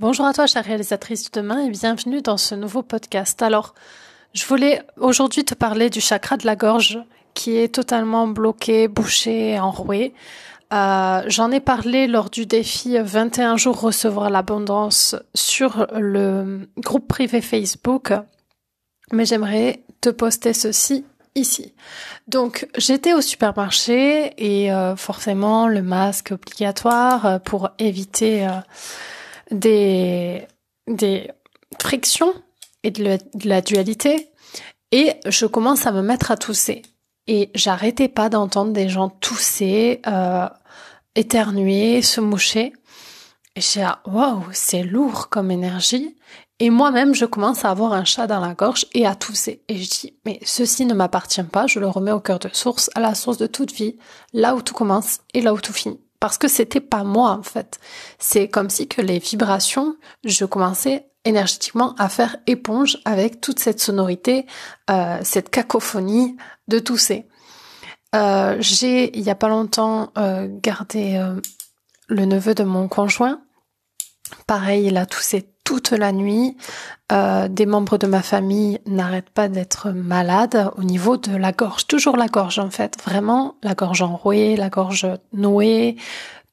Bonjour à toi, chère réalisatrice de demain, et bienvenue dans ce nouveau podcast. Alors, je voulais aujourd'hui te parler du chakra de la gorge qui est totalement bloqué, bouché, enroué. Euh, j'en ai parlé lors du défi 21 jours recevoir l'abondance sur le groupe privé Facebook, mais j'aimerais te poster ceci ici. Donc j'étais au supermarché et euh, forcément le masque obligatoire euh, pour éviter des, des frictions et de, la dualité et je commence à me mettre à tousser. Et j'arrêtais pas d'entendre des gens tousser, euh, éternuer, se moucher. Et j'ai waouh, c'est lourd comme énergie. Et moi-même, je commence à avoir un chat dans la gorge et à tousser. Et je dis, mais ceci ne m'appartient pas, je le remets au cœur de source, à la source de toute vie, là où tout commence et là où tout finit parce que c'était pas moi en fait. C'est comme si que les vibrations, je commençais énergétiquement à faire éponge avec toute cette sonorité, euh, cette cacophonie de tousser. Euh, j'ai il y a pas longtemps euh, gardé euh, le neveu de mon conjoint. Pareil, il a ces toute la nuit. Euh, des membres de ma famille n'arrêtent pas d'être malades au niveau de la gorge, toujours la gorge en fait, vraiment la gorge enrouée, la gorge nouée,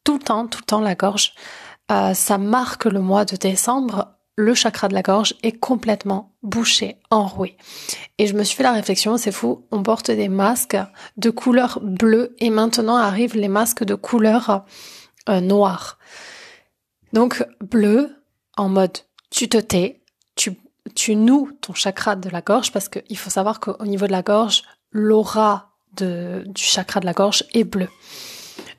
tout le temps, tout le temps la gorge. Euh, ça marque le mois de décembre, le chakra de la gorge est complètement bouché, enroué. Et je me suis fait la réflexion, c'est fou, on porte des masques de couleur bleue et maintenant arrivent les masques de couleur euh, noire. Donc bleu, en mode tu te tais, tu, tu noues ton chakra de la gorge parce qu'il faut savoir qu'au niveau de la gorge, l'aura du chakra de la gorge est bleue.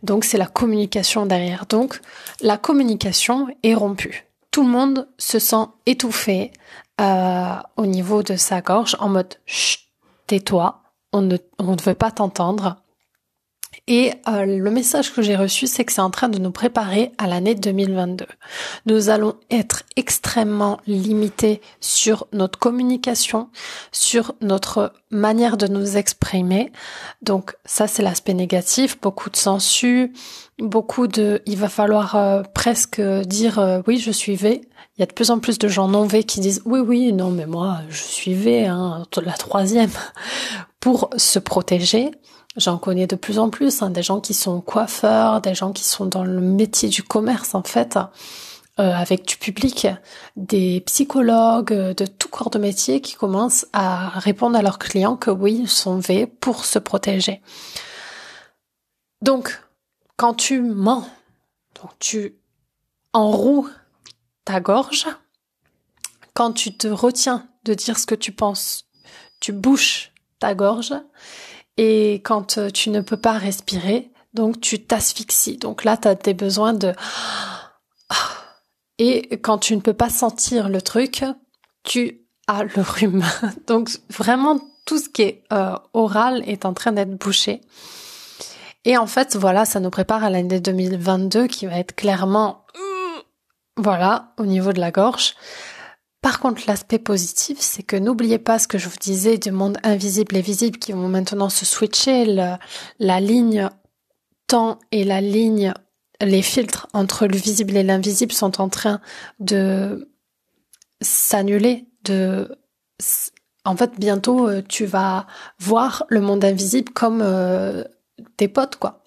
Donc c'est la communication derrière. Donc la communication est rompue. Tout le monde se sent étouffé euh, au niveau de sa gorge en mode tais-toi, on ne, on ne veut pas t'entendre. Et euh, le message que j'ai reçu, c'est que c'est en train de nous préparer à l'année 2022. Nous allons être extrêmement limités sur notre communication, sur notre manière de nous exprimer. Donc ça, c'est l'aspect négatif, beaucoup de sensu, beaucoup de... Il va falloir euh, presque dire euh, oui, je suis V. Il y a de plus en plus de gens non V qui disent oui, oui, non, mais moi, je suis V, hein, la troisième, pour se protéger J'en connais de plus en plus, hein, des gens qui sont coiffeurs, des gens qui sont dans le métier du commerce en fait, euh, avec du public, des psychologues euh, de tout corps de métier qui commencent à répondre à leurs clients que oui, ils sont V pour se protéger. Donc, quand tu mens, donc tu enroues ta gorge, quand tu te retiens de dire ce que tu penses, tu bouches ta gorge, et quand euh, tu ne peux pas respirer, donc tu t'asphyxies. Donc là, tu as des besoins de... Et quand tu ne peux pas sentir le truc, tu as le rhume. Donc vraiment, tout ce qui est euh, oral est en train d'être bouché. Et en fait, voilà, ça nous prépare à l'année 2022 qui va être clairement... Euh, voilà, au niveau de la gorge. Par contre, l'aspect positif, c'est que n'oubliez pas ce que je vous disais du monde invisible et visible qui vont maintenant se switcher, la ligne temps et la ligne, les filtres entre le visible et l'invisible sont en train de s'annuler, de en fait bientôt euh, tu vas voir le monde invisible comme euh, tes potes quoi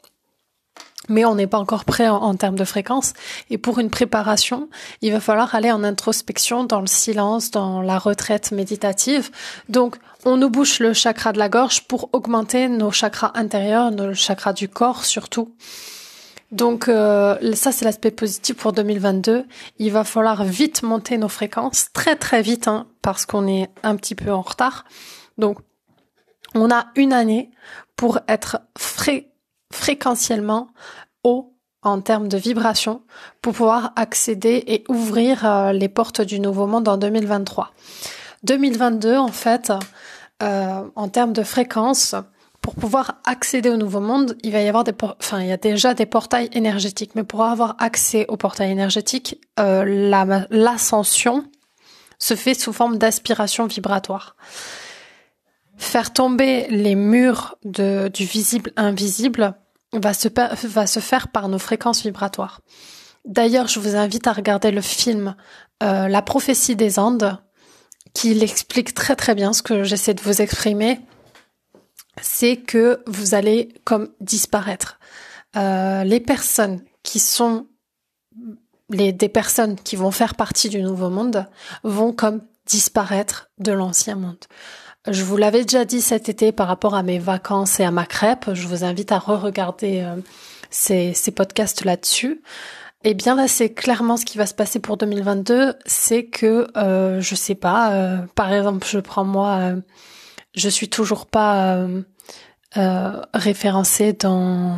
mais on n'est pas encore prêt en, termes de fréquence. Et pour une préparation, il va falloir aller en introspection, dans le silence, dans la retraite méditative. Donc, on nous bouche le chakra de la gorge pour augmenter nos chakras intérieurs, nos chakras du corps surtout. Donc euh, ça c'est l'aspect positif pour 2022. Il va falloir vite monter nos fréquences, très très vite, hein, parce qu'on est un petit peu en retard. Donc on a une année pour être frais fréquentiellement haut en termes de vibration pour pouvoir accéder et ouvrir euh, les portes du nouveau monde en 2023. 2022, en fait, euh, en termes de fréquence, pour pouvoir accéder au nouveau monde, il va y avoir des, enfin, il y a déjà des portails énergétiques, mais pour avoir accès au portail énergétique, euh, l'ascension se fait sous forme d'aspiration vibratoire. Faire tomber les murs de, du visible invisible va se, faire par nos fréquences vibratoires. D'ailleurs, je vous invite à regarder le film euh, La prophétie des Andes, qui l'explique très très bien ce que j'essaie de vous exprimer, c'est que vous allez comme disparaître. Euh, les personnes qui sont les, des personnes qui vont faire partie du nouveau monde vont comme disparaître de l'ancien monde. Je vous l'avais déjà dit cet été par rapport à mes vacances et à ma crêpe. Je vous invite à re-regarder euh, ces, podcasts là-dessus. Et eh bien là, c'est clairement ce qui va se passer pour 2022, c'est que euh, je sais pas. Euh, par exemple, je prends moi, euh, je suis toujours pas euh, référencée dans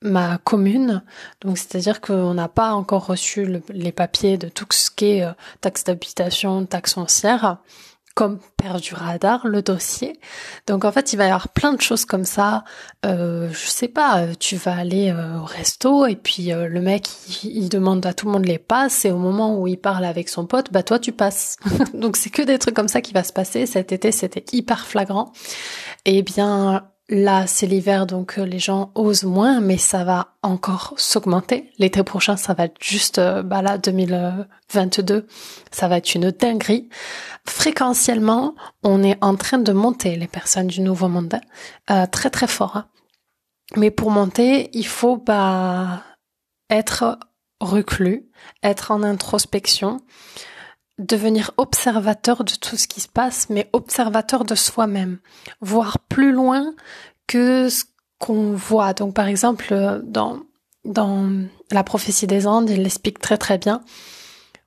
ma commune, donc c'est-à-dire qu'on n'a pas encore reçu les papiers de tout ce qui est taxe d'habitation, taxe foncière comme du radar le dossier. Donc en fait, il va y avoir plein de choses comme ça. Euh, je sais pas, euh, tu vas aller euh, au resto et puis euh, le mec il, demande à tout le monde les passes et au moment où il parle avec son pote, bah toi tu passes. Donc c'est que des trucs comme ça qui va se passer cet été, c'était hyper flagrant. Et eh bien Là, c'est l'hiver, donc euh, les gens osent moins, mais ça va encore s'augmenter. L'été prochain, ça va être juste, euh, bah là, 2022, ça va être une dinguerie. Fréquentiellement, on est en train de monter les personnes du Nouveau Monde, hein. euh, très très fort. Hein. Mais pour monter, il faut bah, être reclus, être en introspection, devenir observateur de tout ce qui se passe, mais observateur de soi-même, voir plus loin que ce qu'on voit. Donc par exemple, euh, dans, dans la prophétie des Andes, il l'explique très très bien,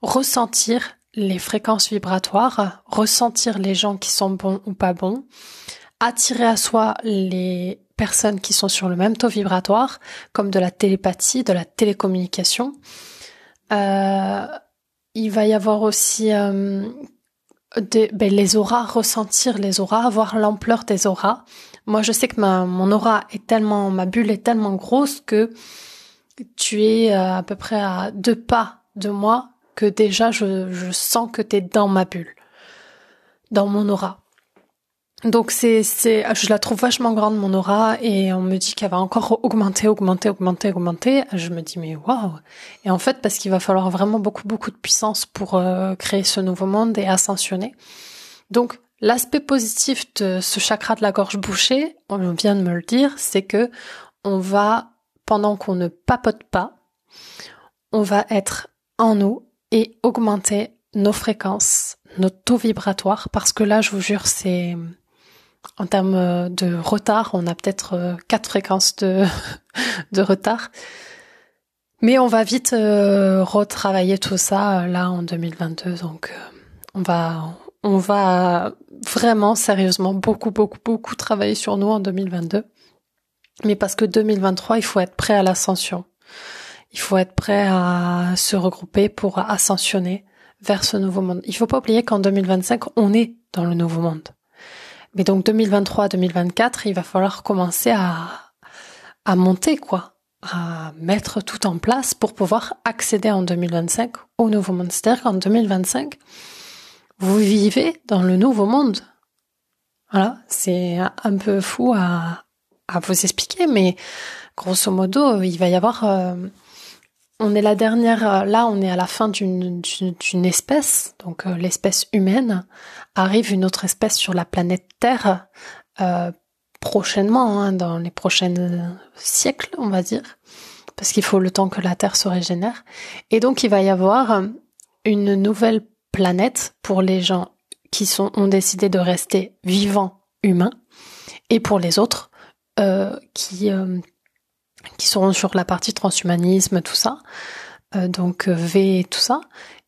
ressentir les fréquences vibratoires, ressentir les gens qui sont bons ou pas bons, attirer à soi les personnes qui sont sur le même taux vibratoire, comme de la télépathie, de la télécommunication. Euh, il va y avoir aussi euh, ben, les auras, ressentir les auras, voir l'ampleur des auras. Moi, je sais que ma, mon aura est tellement, ma bulle est tellement grosse que tu es euh, à peu près à deux pas de moi que déjà je, je sens que tu es dans ma bulle, dans mon aura. Donc c'est c'est ah, je la trouve vachement grande mon aura et on me dit qu'elle va encore augmenter augmenter augmenter augmenter. Ah, je me dis mais waouh. Et en fait parce qu'il va falloir vraiment beaucoup beaucoup de puissance pour euh, créer ce nouveau monde et ascensionner. Donc l'aspect positif de ce chakra de la gorge bouchée, on vient de me le dire, c'est que on va pendant qu'on ne papote pas, on va être en eau et augmenter nos fréquences, notre taux vibratoire parce que là je vous jure c'est en termes euh, de retard, on a peut-être euh, quatre fréquences de, de retard. Mais on va vite euh, retravailler tout ça là en 2022. Donc on va on va vraiment sérieusement beaucoup beaucoup beaucoup travailler sur nous en 2022. Mais parce que 2023, il faut être prêt à l'ascension. Il faut être prêt à se regrouper pour ascensionner vers ce nouveau monde. Il faut pas oublier qu'en 2025, on est dans le nouveau monde. Mais donc 2023-2024, il va falloir commencer à, à monter, quoi, à mettre tout en place pour pouvoir accéder en 2025 au nouveau monde. C'est-à-dire qu'en 2025, vous vivez dans le nouveau monde. Voilà, c'est un peu fou à, à vous expliquer, mais grosso modo, il va y avoir... Euh, on est la dernière, euh, là on est à la fin d'une espèce, donc euh, l'espèce humaine. Arrive une autre espèce sur la planète Terre euh, prochainement, hein, dans les prochains siècles on va dire, parce qu'il faut le temps que la Terre se régénère. Et donc il va y avoir une nouvelle planète pour les gens qui ont décidé de rester vivants humains et pour les autres qui qui seront sur la partie transhumanisme, tout ça, euh, donc euh, V et tout ça,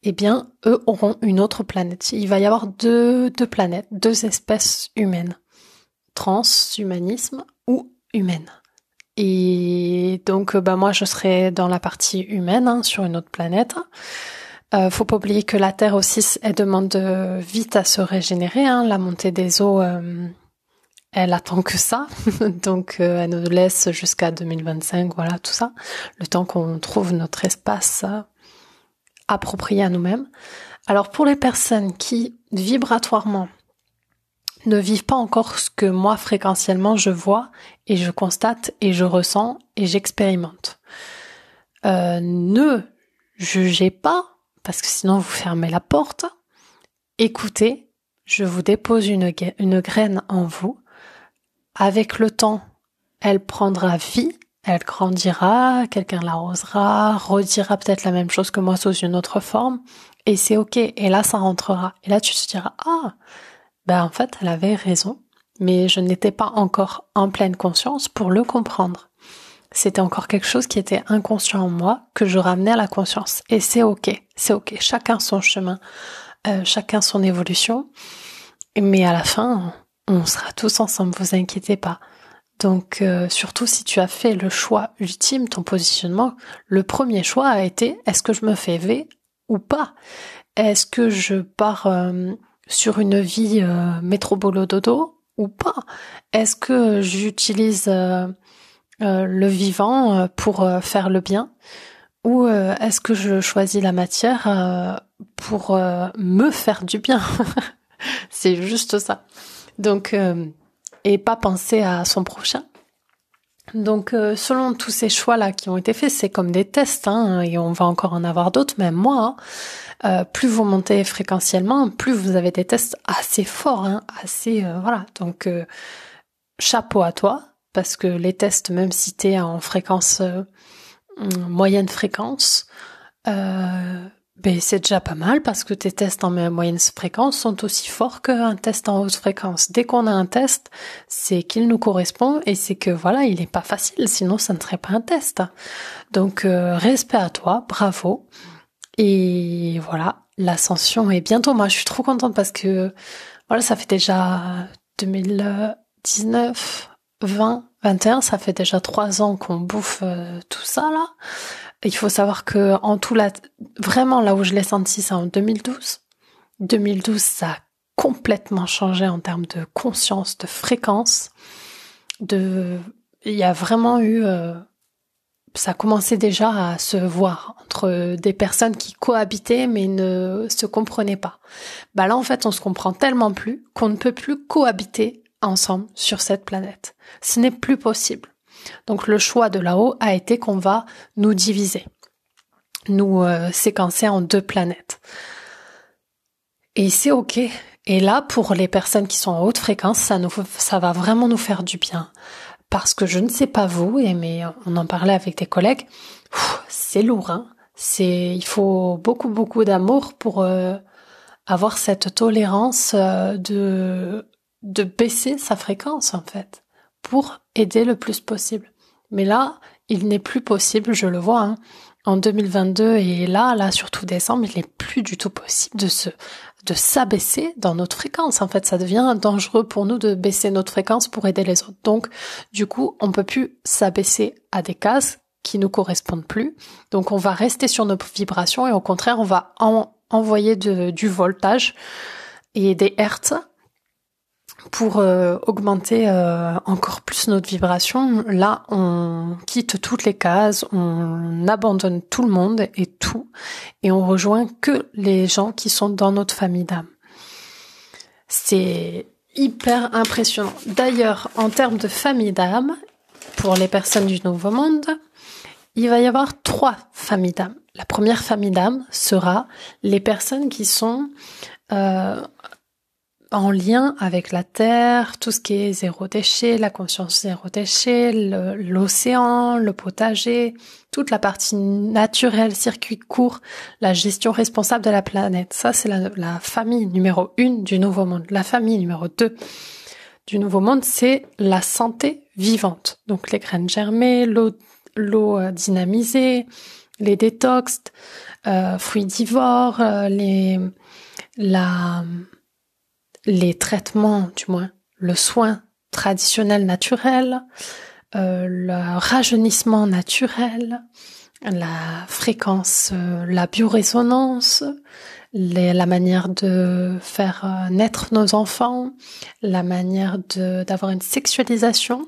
eh bien, eux auront une autre planète. Il va y avoir deux, deux planètes, deux espèces humaines. Transhumanisme ou humaine. Et donc, euh, bah, moi, je serai dans la partie humaine, hein, sur une autre planète. faut pas oublier que la Terre aussi, elle demande vite à se régénérer. Hein, la montée des eaux, elle attend que ça, donc euh, elle nous laisse jusqu'à 2025, voilà tout ça, le temps qu'on trouve notre espace euh, approprié à nous-mêmes. Alors pour les personnes qui vibratoirement ne vivent pas encore ce que moi fréquentiellement je vois et je constate et je ressens et j'expérimente, euh, ne jugez pas parce que sinon vous fermez la porte. Écoutez, je vous dépose une, une graine en vous avec le temps, elle prendra vie, elle grandira, quelqu'un l'arrosera, redira peut-être la même chose que moi sous une autre forme, et c'est ok, et là ça rentrera. Et là tu te diras, ah, ben en fait elle avait raison, mais je n'étais pas encore en pleine conscience pour le comprendre. C'était encore quelque chose qui était inconscient en moi, que je ramenais à la conscience. Et c'est ok, c'est ok, chacun son chemin, euh, chacun son évolution, mais à la fin, on sera tous ensemble, vous inquiétez pas. Donc euh, surtout si tu as fait le choix ultime, ton positionnement, le premier choix a été est-ce que je me fais V ou pas Est-ce que je pars euh, sur une vie euh, métrobolo dodo ou pas Est-ce que j'utilise le vivant pour faire le bien ou est-ce que je choisis la matière pour me faire du bien C'est juste ça. Donc, euh, et pas penser à son prochain. Donc, euh, selon tous ces choix-là qui ont été faits, c'est comme des tests, hein, et on va encore en avoir d'autres, même moi. Hein, euh, plus vous montez fréquentiellement, plus vous avez des tests assez forts, hein, assez voilà. Donc, chapeau à toi, parce que les tests, même si t'es en fréquence moyenne fréquence, euh, ben, c'est déjà pas mal parce que tes tests en moyenne fréquence sont aussi forts qu'un test en haute fréquence. Dès qu'on a un test, c'est qu'il nous correspond et c'est que voilà, il n'est pas facile, sinon ça ne serait pas un test. Donc, euh, respect à toi, bravo. Et voilà, l'ascension est bientôt. Moi, je suis trop contente parce que voilà, ça fait déjà 2019, 20, 21, ça fait déjà trois ans qu'on bouffe euh, tout ça là. Il faut savoir que en tout là, vraiment là où je l'ai senti, c'est en 2012. 2012, ça a complètement changé en termes de conscience, de fréquence. De, il y a vraiment eu, euh, ça commençait déjà à se voir entre des personnes qui cohabitaient mais ne se comprenaient pas. Bah là, en fait, on se comprend tellement plus qu'on ne peut plus cohabiter ensemble sur cette planète. Ce n'est plus possible. Donc le choix de là-haut a été qu'on va nous diviser, nous euh, séquencer en deux planètes. Et c'est OK. Et là, pour les personnes qui sont en haute fréquence, ça, nous, ça va vraiment nous faire du bien. Parce que je ne sais pas vous, mais on en parlait avec des collègues, c'est lourd. Hein. c'est, il faut beaucoup, beaucoup d'amour pour euh, avoir cette tolérance euh, de, de baisser sa fréquence, en fait, pour aider le plus possible. Mais là, il n'est plus possible, je le vois, hein, en 2022 et là, là, surtout décembre, il n'est plus du tout possible de se, de s'abaisser dans notre fréquence. En fait, ça devient dangereux pour nous de baisser notre fréquence pour aider les autres. Donc, du coup, on peut plus s'abaisser à des cases qui nous correspondent plus. Donc, on va rester sur nos vibrations et au contraire, on va envoyer du voltage et des hertz pour euh, augmenter euh, encore plus notre vibration, là on quitte toutes les cases, on abandonne tout le monde et tout, et on rejoint que les gens qui sont dans notre famille d'âme. C'est hyper impressionnant. D'ailleurs, en termes de famille d'âme, pour les personnes du Nouveau Monde, il va y avoir trois familles d'âme. La première famille d'âme sera les personnes qui sont euh, en lien avec la terre, tout ce qui est zéro déchet, la conscience zéro déchet, l'océan, le, potager, toute la partie naturelle, circuit court, la gestion responsable de la planète. Ça, c'est la, famille numéro une du Nouveau Monde. La famille numéro deux du Nouveau Monde, c'est la santé vivante. Donc les graines germées, l'eau euh, dynamisée, les détox, euh, fruits divores, euh, les la les traitements, du moins le soin traditionnel naturel, euh, le rajeunissement naturel, la fréquence, euh, la biorésonance, la manière de faire euh, naître nos enfants, la manière d'avoir une sexualisation.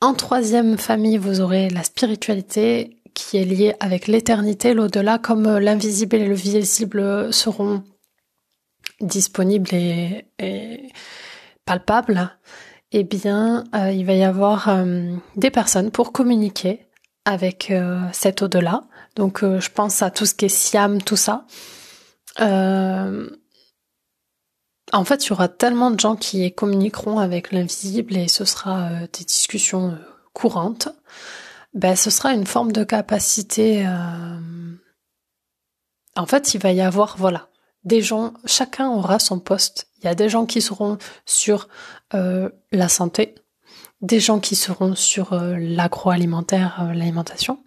En troisième famille, vous aurez la spiritualité qui est liée avec l'éternité, l'au-delà, comme l'invisible et le visible seront disponible et, palpable, eh bien, euh, il va y avoir euh, des personnes pour communiquer avec euh, cet au-delà. Donc, je pense à tout ce qui est Siam, tout ça. en fait, il y aura tellement de gens qui communiqueront avec l'invisible et ce sera des discussions courantes. Ben, ce sera une forme de capacité. En fait, il va y avoir, voilà, des gens, chacun aura son poste. Il y a des gens qui seront sur euh, la santé, des gens qui seront sur euh, l'agroalimentaire, euh, l'alimentation.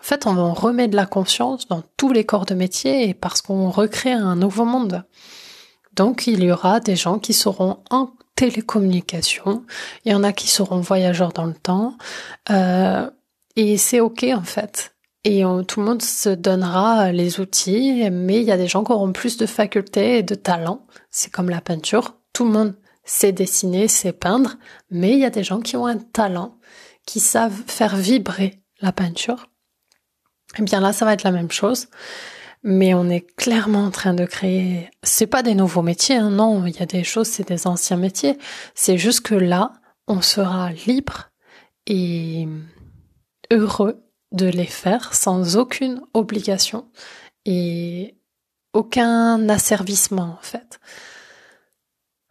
En fait, on remet de la conscience dans tous les corps de métier parce qu'on recrée un nouveau monde. Donc, il y aura des gens qui seront en télécommunication, il y en a qui seront voyageurs dans le temps, et c'est ok en fait. Et euh, tout le monde se donnera euh, les outils, mais il y a des gens qui auront plus de facultés et de talents. C'est comme la peinture. Tout le monde sait dessiner, sait peindre, mais il y a des gens qui ont un talent, qui savent faire vibrer la peinture. Eh bien là, ça va être la même chose. Mais on est clairement en train de créer. C'est pas des nouveaux métiers, hein. non. Il y a des choses, c'est des anciens métiers. C'est juste que là, on sera libre et heureux de les faire sans aucune obligation et aucun asservissement en fait.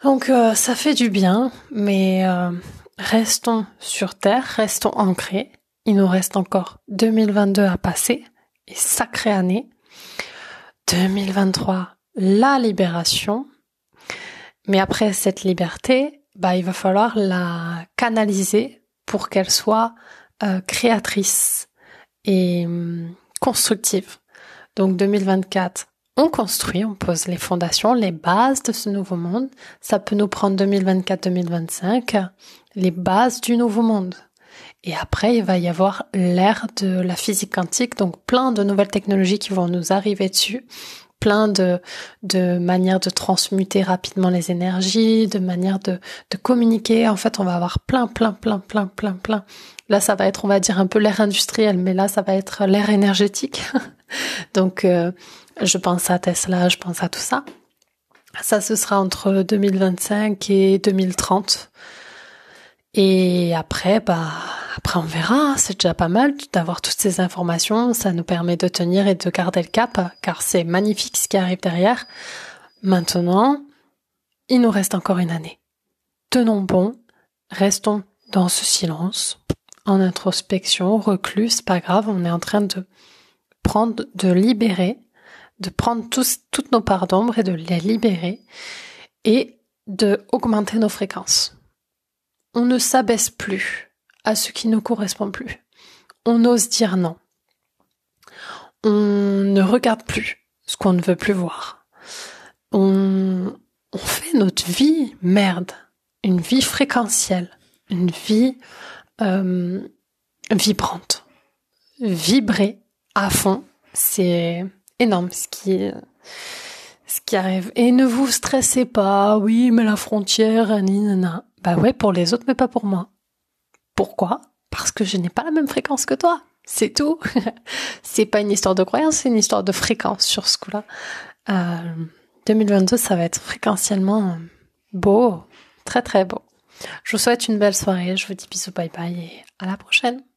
Donc euh, ça fait du bien, mais euh, restons sur Terre, restons ancrés. Il nous reste encore 2022 à passer, et sacrée année. 2023, la libération. Mais après cette liberté, bah, il va falloir la canaliser pour qu'elle soit euh, créatrice et euh, constructive. Donc 2024, on construit, on pose les fondations, les bases de ce nouveau monde. Ça peut nous prendre 2024-2025, les bases du nouveau monde. Et après, il va y avoir l'ère de la physique quantique, donc plein de nouvelles technologies qui vont nous arriver dessus, plein de, de manières de transmuter rapidement les énergies, de manières de, de communiquer. En fait, on va avoir plein, plein, plein, plein, plein, plein. Là, ça va être, on va dire, un peu l'ère industrielle, mais là, ça va être l'ère énergétique. Donc, euh, je pense à Tesla, je pense à tout ça. Ça, ce sera entre 2025 et 2030. Et après, bah, après on verra. Hein. C'est déjà pas mal d'avoir toutes ces informations. Ça nous permet de tenir et de garder le cap, car c'est magnifique ce qui arrive derrière. Maintenant, il nous reste encore une année. Tenons bon. Restons dans ce silence, en introspection, reclus, c'est pas grave. On est en train de prendre, de libérer, de prendre toutes nos parts d'ombre et de les libérer et de augmenter nos fréquences on ne s'abaisse plus à ce qui ne correspond plus. On ose dire non. On ne regarde plus ce qu'on ne veut plus voir. On, fait notre vie merde, une vie fréquentielle, une vie euh, vibrante. Vibrer à fond, c'est énorme ce qui, ce qui arrive. Et ne vous stressez pas, oui, mais la frontière, ni, bah ouais, pour les autres, mais pas pour moi. Pourquoi Parce que je n'ai pas la même fréquence que toi. C'est tout. c'est pas une histoire de croyance, c'est une histoire de fréquence sur ce coup-là. 2022, euh, ça va être fréquentiellement beau, très très beau. Je vous souhaite une belle soirée, je vous dis bisous, bye bye et à la prochaine.